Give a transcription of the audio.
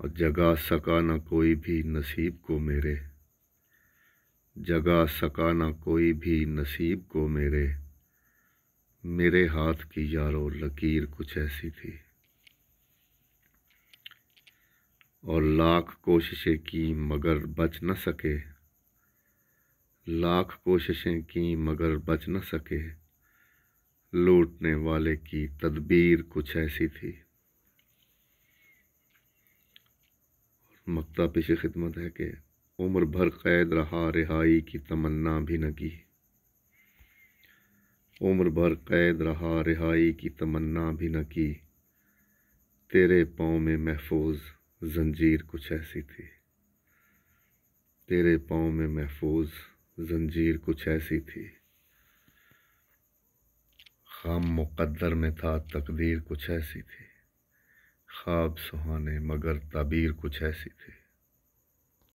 और जगा सका न कोई भी नसीब को मेरे जगा सका न कोई भी नसीब को मेरे मेरे हाथ की यारो लकीर कुछ ऐसी थी और लाख कोशिशें की मगर बच न सके लाख कोशिशें की मगर बच न सके लूटने वाले की तदबीर कुछ ऐसी थी मकता पेश खिदमत है कि उम्र भर कैद रहा रिहाई की तमन्ना भी न की उम्र भर कैद रहा रिहाई की तमन्ना भी न की तेरे पाँव में महफूज जंजीर कुछ ऐसी थी तेरे पाँव में महफूज जंजीर कुछ ऐसी थी खाम मुकद्दर में था तकदीर कुछ ऐसी थी ख्वाब सुहाने मगर ताबीर कुछ ऐसी थी